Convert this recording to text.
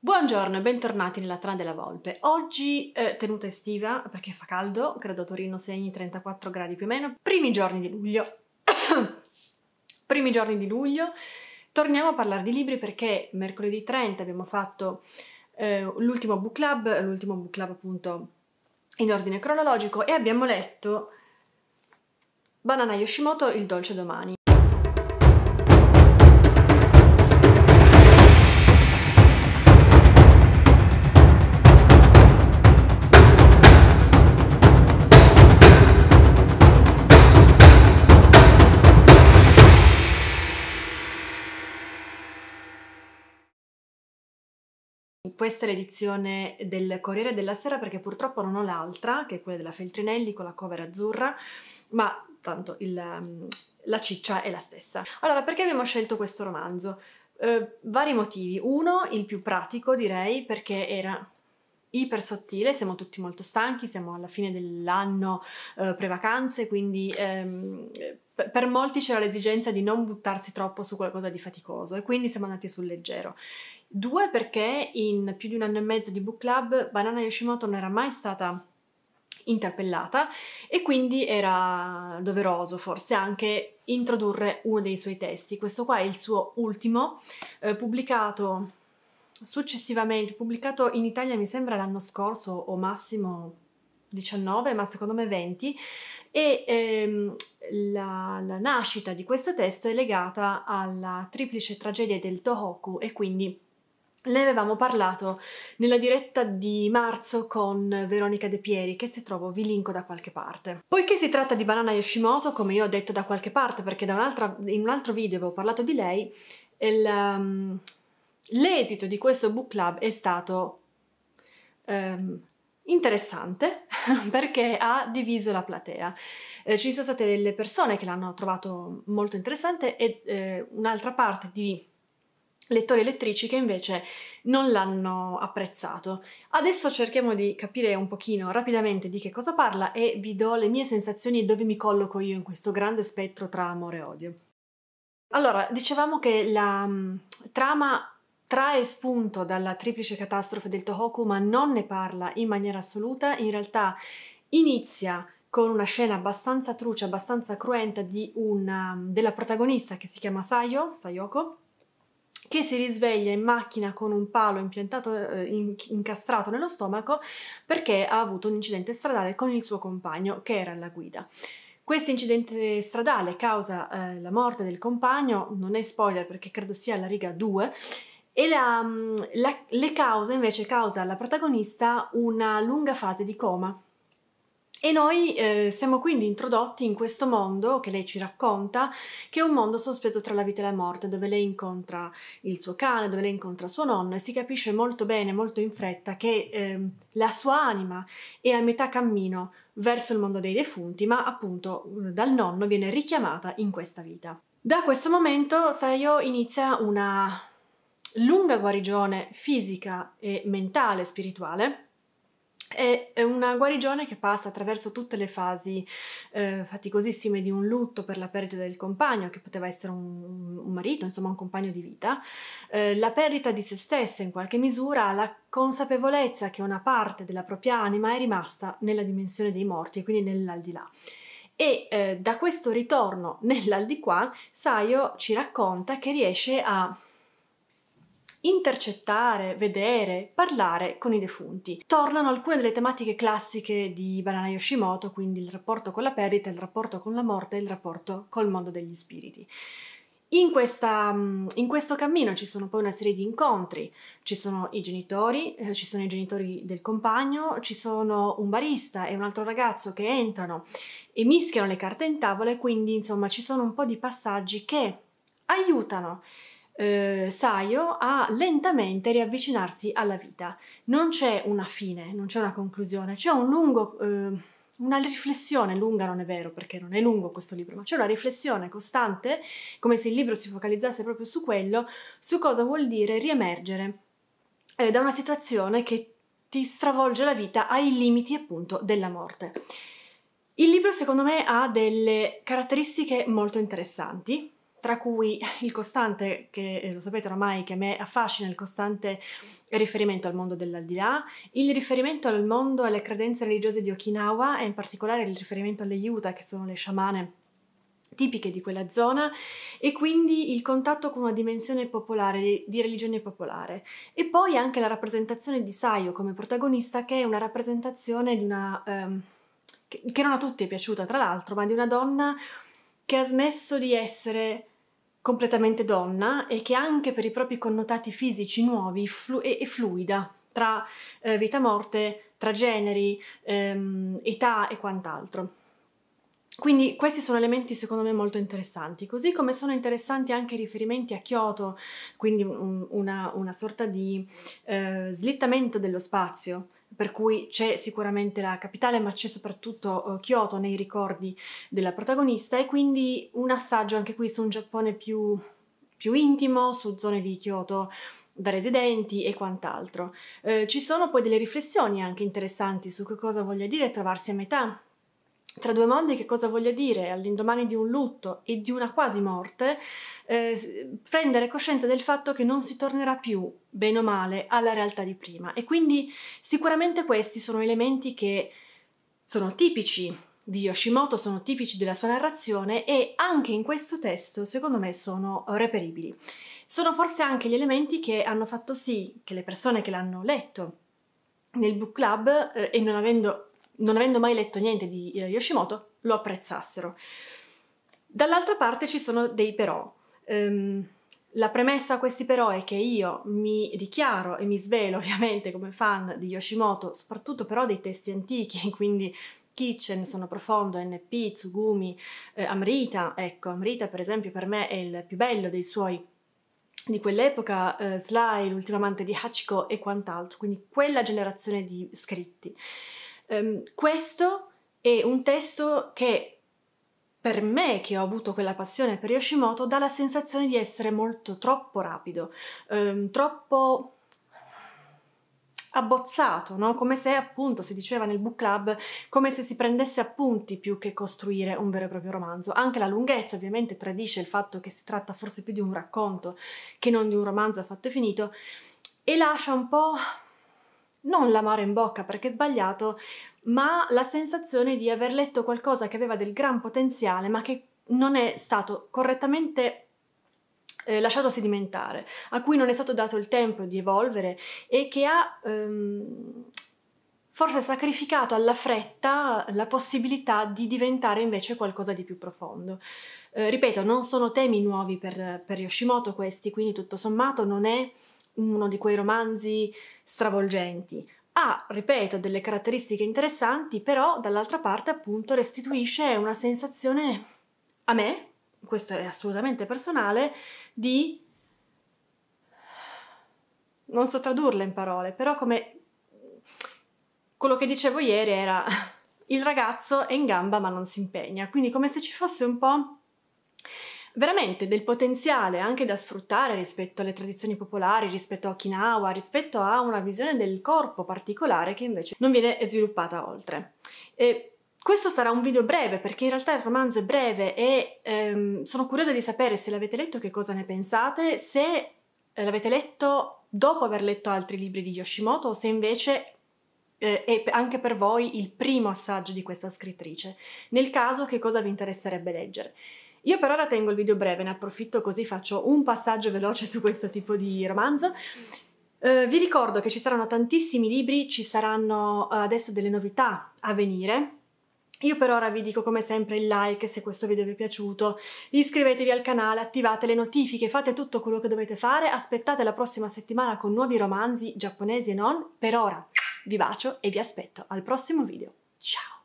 Buongiorno e bentornati nella Trana della Volpe. Oggi eh, tenuta estiva perché fa caldo, credo Torino segni 34 gradi più o meno. Primi giorni di luglio. Primi giorni di luglio. Torniamo a parlare di libri perché mercoledì 30 abbiamo fatto eh, l'ultimo book club, l'ultimo book club appunto in ordine cronologico e abbiamo letto Banana Yoshimoto, Il dolce domani. questa è l'edizione del Corriere della Sera perché purtroppo non ho l'altra, che è quella della Feltrinelli con la cover azzurra, ma tanto il, mm, la ciccia è la stessa. Allora, perché abbiamo scelto questo romanzo? Eh, vari motivi. Uno, il più pratico direi, perché era iper sottile, siamo tutti molto stanchi, siamo alla fine dell'anno eh, pre-vacanze, quindi ehm, per molti c'era l'esigenza di non buttarsi troppo su qualcosa di faticoso e quindi siamo andati sul leggero. Due, perché in più di un anno e mezzo di Book Club Banana Yoshimoto non era mai stata interpellata e quindi era doveroso forse anche introdurre uno dei suoi testi. Questo qua è il suo ultimo, eh, pubblicato successivamente, pubblicato in Italia mi sembra l'anno scorso o massimo 19, ma secondo me 20, e ehm, la, la nascita di questo testo è legata alla triplice tragedia del Tohoku e quindi ne avevamo parlato nella diretta di marzo con Veronica De Pieri, che se trovo vi linko da qualche parte. Poiché si tratta di Banana Yoshimoto, come io ho detto da qualche parte, perché da un in un altro video avevo parlato di lei, ehm, l'esito um, di questo book club è stato um, interessante perché ha diviso la platea. Eh, ci sono state delle persone che l'hanno trovato molto interessante e eh, un'altra parte di lettori e lettrici che invece non l'hanno apprezzato. Adesso cerchiamo di capire un pochino rapidamente di che cosa parla e vi do le mie sensazioni e dove mi colloco io in questo grande spettro tra amore e odio. Allora, dicevamo che la mm, trama trae spunto dalla triplice catastrofe del Tohoku, ma non ne parla in maniera assoluta, in realtà inizia con una scena abbastanza truce, abbastanza cruenta una, mm, della protagonista che si chiama Sayo, Sayoko, che si risveglia in macchina con un palo impiantato, eh, in, incastrato nello stomaco perché ha avuto un incidente stradale con il suo compagno che era alla guida. Questo incidente stradale causa eh, la morte del compagno, non è spoiler perché credo sia alla riga 2, e la, mm, la, le cause invece causa alla protagonista una lunga fase di coma e noi eh, siamo quindi introdotti in questo mondo che lei ci racconta, che è un mondo sospeso tra la vita e la morte, dove lei incontra il suo cane, dove lei incontra suo nonno e si capisce molto bene, molto in fretta, che eh, la sua anima è a metà cammino verso il mondo dei defunti, ma appunto eh, dal nonno viene richiamata in questa vita. Da questo momento Sayo inizia una lunga guarigione fisica e mentale, spirituale, è una guarigione che passa attraverso tutte le fasi eh, faticosissime di un lutto per la perdita del compagno, che poteva essere un, un marito, insomma un compagno di vita, eh, la perdita di se stessa in qualche misura, la consapevolezza che una parte della propria anima è rimasta nella dimensione dei morti, e quindi nell'aldilà. E eh, da questo ritorno nell'aldiquà, Sayo ci racconta che riesce a intercettare, vedere, parlare con i defunti. Tornano alcune delle tematiche classiche di Banana Yoshimoto, quindi il rapporto con la perdita, il rapporto con la morte e il rapporto col mondo degli spiriti. In, questa, mm, in, questo cammino ci sono poi una serie di incontri, ci sono i genitori, eh, ci sono i genitori del compagno, ci sono un barista e un altro ragazzo che entrano e mischiano le carte in tavola e quindi insomma ci sono un po' di passaggi che aiutano eh, Saio a lentamente riavvicinarsi alla vita. Non c'è una fine, non c'è una conclusione, c'è un lungo... Eh, una riflessione lunga non è vero perché non è lungo questo libro, ma c'è una riflessione costante, come se il libro si focalizzasse proprio su quello, su cosa vuol dire riemergere eh, da una situazione che ti stravolge la vita ai limiti appunto della morte. Il libro secondo me ha delle caratteristiche molto interessanti, tra cui il costante, che eh, lo sapete oramai che a me affascina, il costante riferimento al mondo dell'aldilà, il riferimento al mondo e alle credenze religiose di Okinawa e in particolare il riferimento alle Yuta, che sono le sciamane tipiche di quella zona e quindi il contatto con una dimensione popolare, di religione popolare e poi anche la rappresentazione di Sayo come protagonista che è una rappresentazione di una... Ehm, che non a tutti è piaciuta tra l'altro, ma di una donna che ha smesso di essere completamente donna e che anche per i propri connotati fisici nuovi flu- è, fluida tra eh, vita-morte, tra generi, ehm, età e quant'altro. Quindi questi sono elementi secondo me molto interessanti, così come sono interessanti anche i riferimenti a Kyoto, quindi un, una, una, sorta di eh, slittamento dello spazio, per cui c'è sicuramente la capitale, ma c'è soprattutto uh, Kyoto nei ricordi della protagonista e quindi un assaggio anche qui su un Giappone più, più intimo, su zone di Kyoto da residenti e quant'altro. Eh, ci sono poi delle riflessioni anche interessanti su che cosa voglia dire trovarsi a metà tra due mondi che cosa voglia dire all'indomani di un lutto e di una quasi morte, eh, prendere coscienza del fatto che non si tornerà più, bene o male, alla realtà di prima. E quindi sicuramente questi sono elementi che sono tipici di Yoshimoto, sono tipici della sua narrazione e anche in questo testo secondo me sono reperibili. Sono forse anche gli elementi che hanno fatto sì che le persone che l'hanno letto nel book club eh, e non avendo non avendo mai letto niente di eh, Yoshimoto, lo apprezzassero. Dall'altra parte ci sono dei però. Um, la premessa a questi però è che io mi dichiaro e mi svelo ovviamente come fan di Yoshimoto, soprattutto però dei testi antichi, quindi Kitchen, Sono Profondo, NP, Tsugumi, eh, Amrita, ecco, Amrita per esempio per me è il più bello dei suoi di quell'epoca, eh, Sly, l'ultimo amante di Hachiko e quant'altro, quindi quella generazione di scritti. Um, questo è un testo che per me che ho avuto quella passione per Yoshimoto dà la sensazione di essere molto troppo rapido, um, troppo abbozzato, no? come se appunto, si diceva nel book club, come se si prendesse appunti più che costruire un vero e proprio romanzo. Anche la lunghezza ovviamente tradisce il fatto che si tratta forse più di un racconto che non di un romanzo affatto finito e lascia un po' non l'amaro in bocca perché è sbagliato, ma la sensazione di aver letto qualcosa che aveva del gran potenziale ma che non è stato correttamente eh, lasciato sedimentare, a cui non è stato dato il tempo di evolvere e che ha ehm, forse sacrificato alla fretta la possibilità di diventare invece qualcosa di più profondo. Eh, ripeto, non sono temi nuovi per, per Yoshimoto questi, quindi tutto sommato non è uno di quei romanzi stravolgenti. Ha, ripeto, delle caratteristiche interessanti, però dall'altra parte appunto restituisce una sensazione a me, questo è assolutamente personale, di... non so tradurla in parole, però come quello che dicevo ieri era il ragazzo è in gamba ma non si impegna, quindi come se ci fosse un po' veramente del potenziale anche da sfruttare rispetto alle tradizioni popolari, rispetto a Okinawa, rispetto a una visione del corpo particolare che invece non viene sviluppata oltre. E questo sarà un video breve perché in realtà il romanzo è breve e ehm, sono curiosa di sapere se l'avete letto che cosa ne pensate, se l'avete letto dopo aver letto altri libri di Yoshimoto o se invece eh, è anche per voi il primo assaggio di questa scrittrice. Nel caso che cosa vi interesserebbe leggere? Io per ora tengo il video breve, ne approfitto così faccio un passaggio veloce su questo tipo di romanzo. Uh, vi ricordo che ci saranno tantissimi libri, ci saranno uh, adesso delle novità a venire. Io per ora vi dico come sempre il like se questo video vi è piaciuto, iscrivetevi al canale, attivate le notifiche, fate tutto quello che dovete fare, aspettate la prossima settimana con nuovi romanzi giapponesi e non. Per ora vi bacio e vi aspetto al prossimo video. Ciao!